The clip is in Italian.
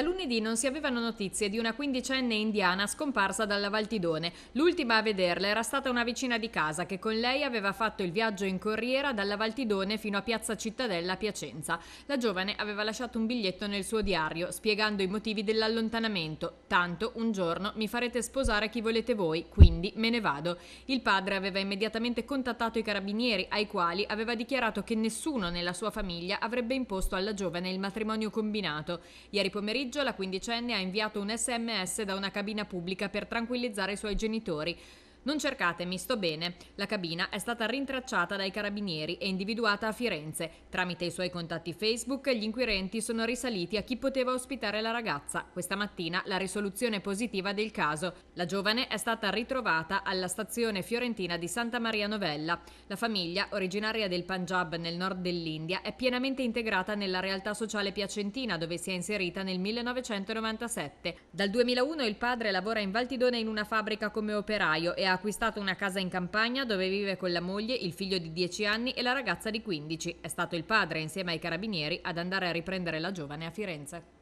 Da lunedì non si avevano notizie di una quindicenne indiana scomparsa dalla Valtidone. L'ultima a vederla era stata una vicina di casa che con lei aveva fatto il viaggio in corriera dalla Valtidone fino a Piazza Cittadella a Piacenza. La giovane aveva lasciato un biglietto nel suo diario spiegando i motivi dell'allontanamento. Tanto un giorno mi farete sposare chi volete voi, quindi me ne vado. Il padre aveva immediatamente contattato i carabinieri ai quali aveva dichiarato che nessuno nella sua famiglia avrebbe imposto alla giovane il matrimonio combinato. Ieri pomeriggio pomeriggio la quindicenne ha inviato un sms da una cabina pubblica per tranquillizzare i suoi genitori. Non cercatemi, sto bene. La cabina è stata rintracciata dai carabinieri e individuata a Firenze. Tramite i suoi contatti Facebook, gli inquirenti sono risaliti a chi poteva ospitare la ragazza. Questa mattina la risoluzione positiva del caso. La giovane è stata ritrovata alla stazione fiorentina di Santa Maria Novella. La famiglia, originaria del Punjab nel nord dell'India, è pienamente integrata nella realtà sociale piacentina dove si è inserita nel 1997. Dal 2001 il padre lavora in Valtidone in una fabbrica come operaio e ha acquistato una casa in campagna dove vive con la moglie, il figlio di 10 anni e la ragazza di 15. È stato il padre, insieme ai carabinieri, ad andare a riprendere la giovane a Firenze.